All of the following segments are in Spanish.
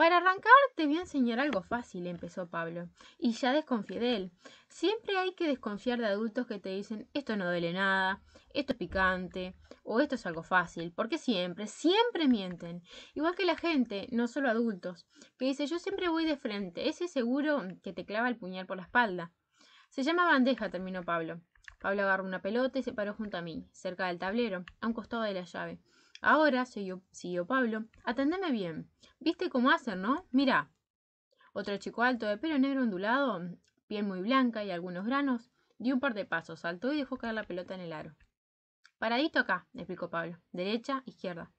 Para arrancar te voy a enseñar algo fácil, empezó Pablo. Y ya desconfié de él. Siempre hay que desconfiar de adultos que te dicen esto no duele nada, esto es picante, o esto es algo fácil, porque siempre, siempre mienten. Igual que la gente, no solo adultos, que dice yo siempre voy de frente, ese seguro que te clava el puñal por la espalda. Se llama bandeja, terminó Pablo. Pablo agarró una pelota y se paró junto a mí, cerca del tablero, a un costado de la llave. Ahora, siguió, Pablo, atendeme bien. ¿Viste cómo hacer, no? Mira, Otro chico alto de pelo negro ondulado, piel muy blanca y algunos granos, dio un par de pasos, saltó y dejó caer la pelota en el aro. Paradito acá, explicó Pablo. Derecha, izquierda.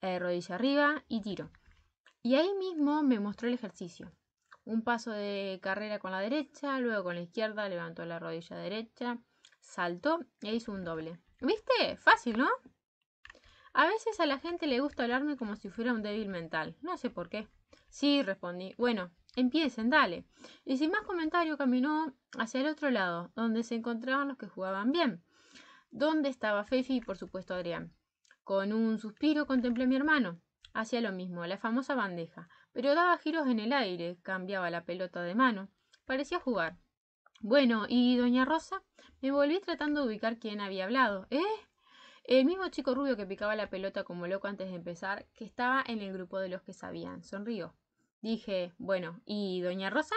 Eh, rodilla arriba y tiro. Y ahí mismo me mostró el ejercicio. Un paso de carrera con la derecha, luego con la izquierda, levantó la rodilla derecha, saltó y hizo un doble. ¿Viste? Fácil, ¿no? A veces a la gente le gusta hablarme como si fuera un débil mental. No sé por qué. Sí, respondí. Bueno, empiecen, dale. Y sin más comentario caminó hacia el otro lado, donde se encontraban los que jugaban bien. ¿Dónde estaba Fefi y por supuesto Adrián. Con un suspiro contemplé a mi hermano. Hacía lo mismo, la famosa bandeja, pero daba giros en el aire, cambiaba la pelota de mano. Parecía jugar. Bueno, ¿y doña Rosa? Me volví tratando de ubicar quién había hablado. ¿Eh? El mismo chico rubio que picaba la pelota como loco antes de empezar, que estaba en el grupo de los que sabían, sonrió. Dije, bueno, ¿y doña Rosa?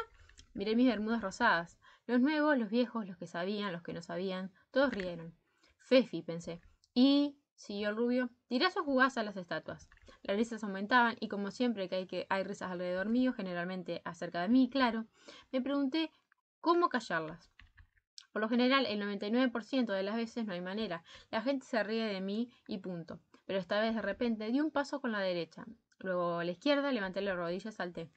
Miré mis bermudas rosadas. Los nuevos, los viejos, los que sabían, los que no sabían, todos rieron. Fefi, pensé. Y, siguió el rubio, tirás o jugás a las estatuas. Las risas aumentaban y como siempre que hay, que hay risas alrededor mío, generalmente acerca de mí, claro, me pregunté cómo callarlas. Por lo general, el 99% de las veces no hay manera. La gente se ríe de mí y punto. Pero esta vez de repente di un paso con la derecha. Luego a la izquierda, levanté la rodilla y salté.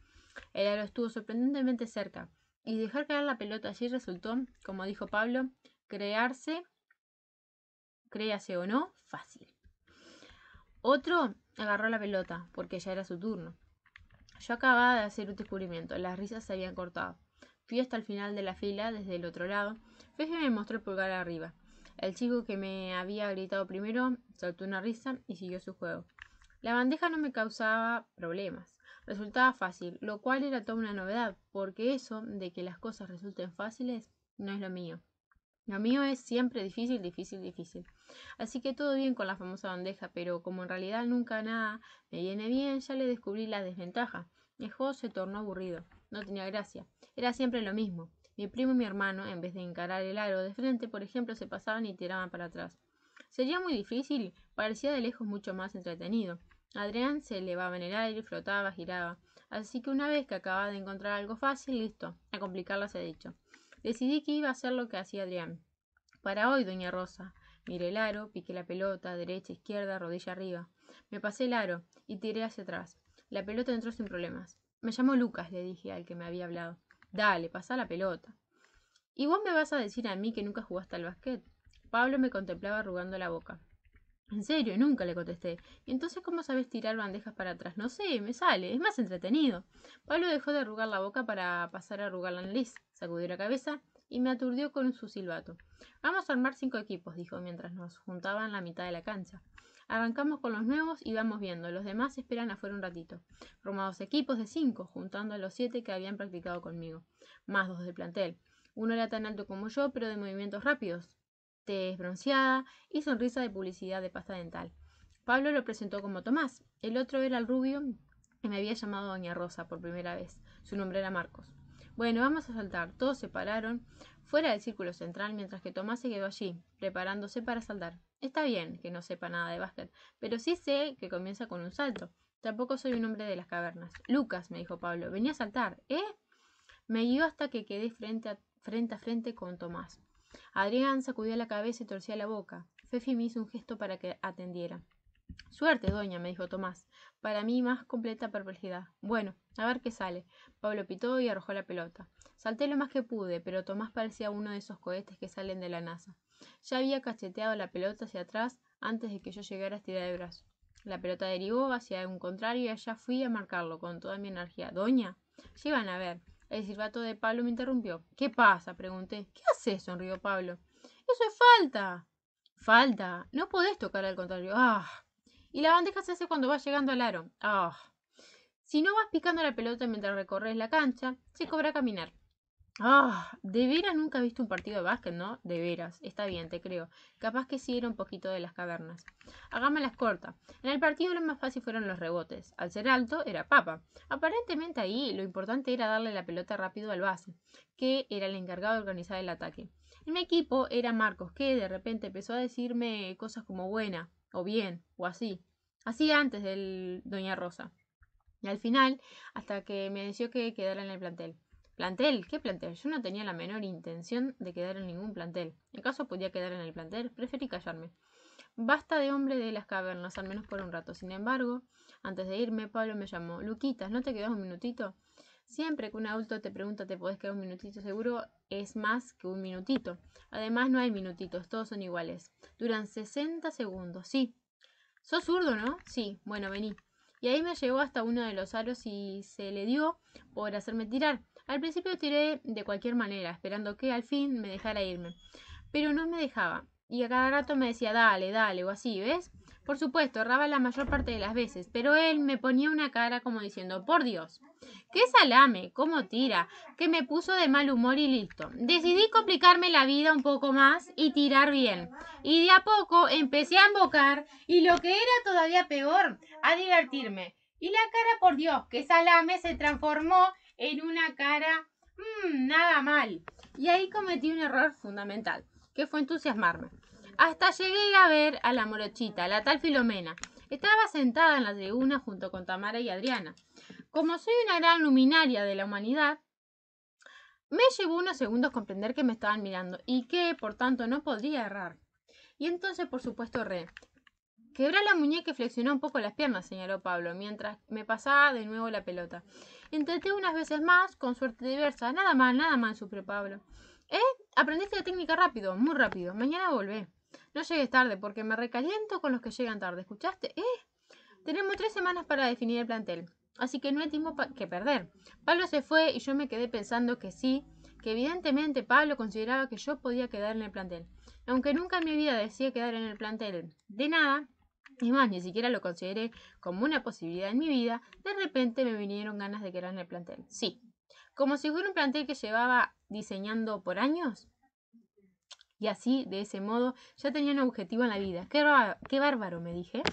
El aro estuvo sorprendentemente cerca. Y dejar caer la pelota allí resultó, como dijo Pablo, crearse, créase o no, fácil. Otro agarró la pelota, porque ya era su turno. Yo acababa de hacer un descubrimiento. Las risas se habían cortado. Fui hasta el final de la fila, desde el otro lado. Feje me mostró el pulgar arriba. El chico que me había gritado primero soltó una risa y siguió su juego. La bandeja no me causaba problemas. Resultaba fácil, lo cual era toda una novedad, porque eso de que las cosas resulten fáciles no es lo mío. Lo mío es siempre difícil, difícil, difícil. Así que todo bien con la famosa bandeja, pero como en realidad nunca nada me viene bien, ya le descubrí la desventaja. El se tornó aburrido no tenía gracia. Era siempre lo mismo. Mi primo y mi hermano, en vez de encarar el aro de frente, por ejemplo, se pasaban y tiraban para atrás. Sería muy difícil, parecía de lejos mucho más entretenido. Adrián se elevaba en el aire, flotaba, giraba. Así que una vez que acababa de encontrar algo fácil, listo, a se he dicho. Decidí que iba a hacer lo que hacía Adrián. Para hoy, doña Rosa. Miré el aro, piqué la pelota, derecha, izquierda, rodilla arriba. Me pasé el aro y tiré hacia atrás. La pelota entró sin problemas. Me llamo Lucas, le dije al que me había hablado. Dale, pasa la pelota. ¿Y vos me vas a decir a mí que nunca jugaste al basquet? Pablo me contemplaba arrugando la boca. En serio, nunca le contesté. ¿Y entonces cómo sabes tirar bandejas para atrás? No sé, me sale, es más entretenido. Pablo dejó de arrugar la boca para pasar a arrugar la nariz, sacudió la cabeza y me aturdió con su silbato. Vamos a armar cinco equipos, dijo mientras nos juntaban la mitad de la cancha. Arrancamos con los nuevos y vamos viendo. Los demás esperan afuera un ratito. Formados equipos de cinco, juntando a los siete que habían practicado conmigo, más dos del plantel. Uno era tan alto como yo, pero de movimientos rápidos, tez bronceada y sonrisa de publicidad de pasta dental. Pablo lo presentó como Tomás. El otro era el rubio que me había llamado Doña Rosa por primera vez. Su nombre era Marcos. Bueno, vamos a saltar. Todos se pararon fuera del círculo central mientras que Tomás se quedó allí, preparándose para saltar. Está bien que no sepa nada de básquet, pero sí sé que comienza con un salto. Tampoco soy un hombre de las cavernas. Lucas, me dijo Pablo, venía a saltar, ¿eh? Me guió hasta que quedé frente a frente, a frente con Tomás. Adrián sacudió la cabeza y torcía la boca. Fefi me hizo un gesto para que atendiera. Suerte, doña, me dijo Tomás. Para mí más completa perplejidad. Bueno, a ver qué sale. Pablo pitó y arrojó la pelota. Salté lo más que pude, pero Tomás parecía uno de esos cohetes que salen de la NASA. Ya había cacheteado la pelota hacia atrás antes de que yo llegara a estirar el brazo. La pelota derivó hacia un contrario y allá fui a marcarlo con toda mi energía. Doña, llevan a ver. El silbato de Pablo me interrumpió. ¿Qué pasa? pregunté. ¿Qué haces? sonrió Pablo. Eso es falta. Falta. No podés tocar al contrario. Ah. Y la bandeja se hace cuando vas llegando al aro. Ah, Si no vas picando la pelota mientras recorres la cancha, se cobra caminar. Ah, de veras nunca he visto un partido de básquet, ¿no? De veras, está bien, te creo. Capaz que sí era un poquito de las cavernas. las cortas. En el partido lo más fácil fueron los rebotes. Al ser alto, era papa. Aparentemente ahí lo importante era darle la pelota rápido al base, que era el encargado de organizar el ataque. En mi equipo era Marcos, que de repente empezó a decirme cosas como buena, o bien, o así. Así antes del Doña Rosa. Y al final, hasta que me deció que quedara en el plantel. ¿Plantel? ¿Qué plantel? Yo no tenía la menor intención de quedar en ningún plantel. En caso podía quedar en el plantel, preferí callarme. Basta de hombre de las cavernas, al menos por un rato. Sin embargo, antes de irme, Pablo me llamó. Luquitas, ¿no te quedas un minutito? Siempre que un adulto te pregunta te podés quedar un minutito seguro, es más que un minutito. Además no hay minutitos, todos son iguales. Duran 60 segundos, sí. ¿Sos zurdo, no? Sí, bueno, vení. Y ahí me llegó hasta uno de los aros y se le dio por hacerme tirar. Al principio tiré de cualquier manera, esperando que al fin me dejara irme. Pero no me dejaba y a cada rato me decía, dale, dale, o así, ¿ves? Por supuesto, erraba la mayor parte de las veces, pero él me ponía una cara como diciendo, por Dios, qué salame, cómo tira, que me puso de mal humor y listo. Decidí complicarme la vida un poco más y tirar bien. Y de a poco empecé a embocar y lo que era todavía peor, a divertirme. Y la cara, por Dios, que salame se transformó en una cara, mm, nada mal. Y ahí cometí un error fundamental, que fue entusiasmarme. Hasta llegué a ver a la morochita, la tal Filomena. Estaba sentada en la tribuna junto con Tamara y Adriana. Como soy una gran luminaria de la humanidad, me llevó unos segundos comprender que me estaban mirando y que, por tanto, no podría errar. Y entonces, por supuesto, re. Quebra la muñeca y flexionó un poco las piernas, señaló Pablo, mientras me pasaba de nuevo la pelota. Intenté unas veces más, con suerte diversa. Nada más, nada más, supre Pablo. ¿Eh? Aprendiste la técnica rápido, muy rápido. Mañana volvé. No llegues tarde porque me recaliento con los que llegan tarde. ¿Escuchaste? ¿Eh? Tenemos tres semanas para definir el plantel. Así que no hay tiempo que perder. Pablo se fue y yo me quedé pensando que sí, que evidentemente Pablo consideraba que yo podía quedar en el plantel. Aunque nunca en mi vida decía quedar en el plantel de nada, Y más, ni siquiera lo consideré como una posibilidad en mi vida, de repente me vinieron ganas de quedar en el plantel. Sí, como si fuera un plantel que llevaba diseñando por años. Y así, de ese modo, ya tenía un objetivo en la vida. ¡Qué, qué bárbaro! me dije.